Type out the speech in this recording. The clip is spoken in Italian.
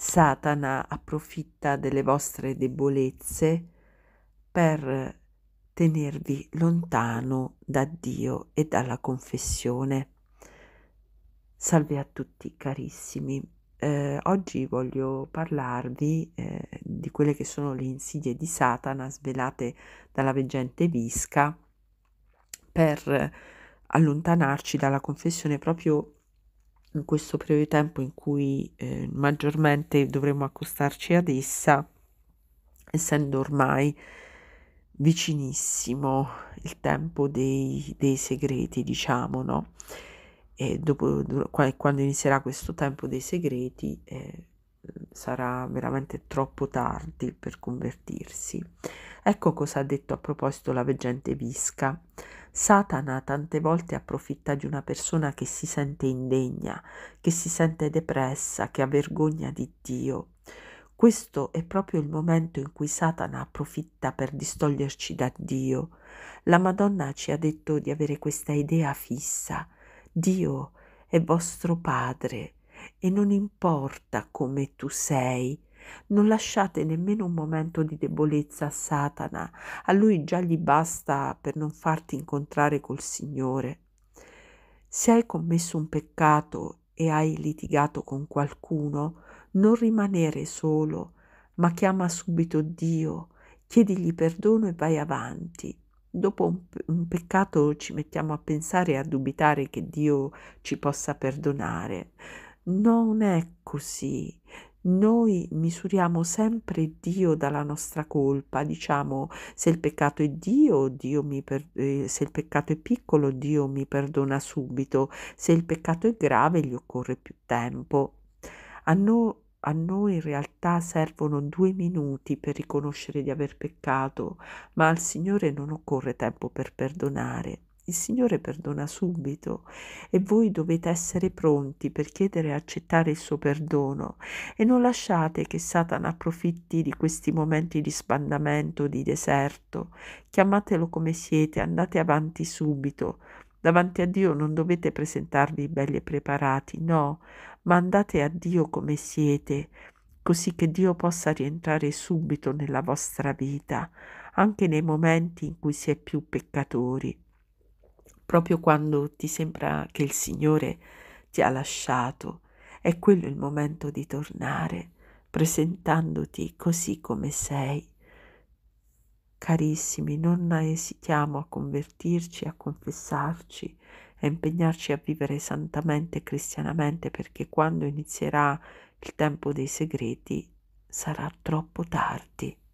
Satana approfitta delle vostre debolezze per tenervi lontano da Dio e dalla confessione. Salve a tutti carissimi, eh, oggi voglio parlarvi eh, di quelle che sono le insidie di Satana svelate dalla veggente Visca per allontanarci dalla confessione proprio in questo periodo di tempo in cui eh, maggiormente dovremo accostarci ad essa, essendo ormai vicinissimo il tempo dei, dei segreti, diciamo, no? E dopo, quando inizierà questo tempo dei segreti, eh, sarà veramente troppo tardi per convertirsi. Ecco cosa ha detto a proposito la veggente Visca. Satana tante volte approfitta di una persona che si sente indegna, che si sente depressa, che ha vergogna di Dio. Questo è proprio il momento in cui Satana approfitta per distoglierci da Dio. La Madonna ci ha detto di avere questa idea fissa. Dio è vostro Padre e non importa come tu sei, non lasciate nemmeno un momento di debolezza a Satana, a lui già gli basta per non farti incontrare col Signore. Se hai commesso un peccato e hai litigato con qualcuno, non rimanere solo, ma chiama subito Dio, chiedigli perdono e vai avanti. Dopo un, peccato ci mettiamo a pensare e a dubitare che Dio ci possa perdonare. Non è così. Noi misuriamo sempre Dio dalla nostra colpa, diciamo se il peccato è Dio, Dio mi per... Eh, se il peccato è piccolo, Dio mi perdona subito, se il peccato è grave gli occorre più tempo. A, no... a noi in realtà servono due minuti per riconoscere di aver peccato, ma al Signore non occorre tempo per perdonare. Il Signore perdona subito e voi dovete essere pronti per chiedere e accettare il suo perdono e non lasciate che Satana approfitti di questi momenti di spandamento, di deserto. Chiamatelo come siete, andate avanti subito. Davanti a Dio non dovete presentarvi belli e preparati, no, ma andate a Dio come siete, così che Dio possa rientrare subito nella vostra vita, anche nei momenti in cui si è più peccatori proprio quando ti sembra che il Signore ti ha lasciato, è quello il momento di tornare, presentandoti così come sei. Carissimi, non esitiamo a convertirci, a confessarci, a impegnarci a vivere santamente e cristianamente, perché quando inizierà il tempo dei segreti sarà troppo tardi.